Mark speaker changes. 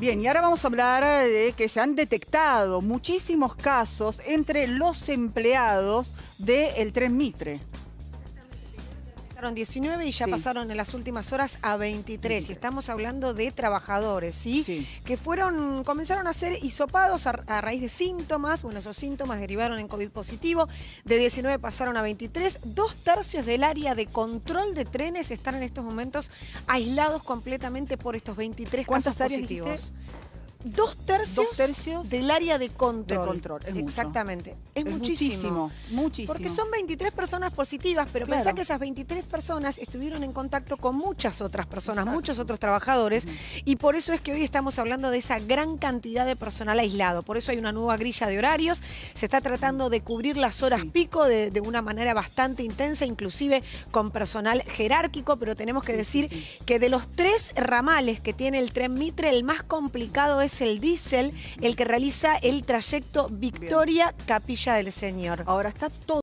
Speaker 1: Bien, y ahora vamos a hablar eh, de que se han detectado muchísimos casos entre los empleados del tren Mitre.
Speaker 2: Pasaron 19 y ya pasaron en las últimas horas a 23. Y estamos hablando de trabajadores, ¿sí? Que fueron, comenzaron a ser hisopados a, raíz de síntomas. Bueno, esos síntomas derivaron en COVID positivo. De 19 pasaron a 23. Dos tercios del área de control de trenes están en estos momentos aislados completamente por estos 23 casos positivos dos tercios, del área de control. control. Exactamente. Es, muchísimo. muchísimo. Porque son 23 personas positivas, pero pensá que esas 23 personas estuvieron en contacto con muchas otras personas, muchos otros trabajadores, y por eso es que hoy estamos hablando de esa gran cantidad de personal aislado. Por eso hay una nueva grilla de horarios, se está tratando de cubrir las horas pico de, una manera bastante intensa, inclusive con personal jerárquico, pero tenemos que decir que de los tres ramales que tiene el tren Mitre, el más complicado es el diésel el que realiza el trayecto Victoria-Capilla del Señor. Ahora está todo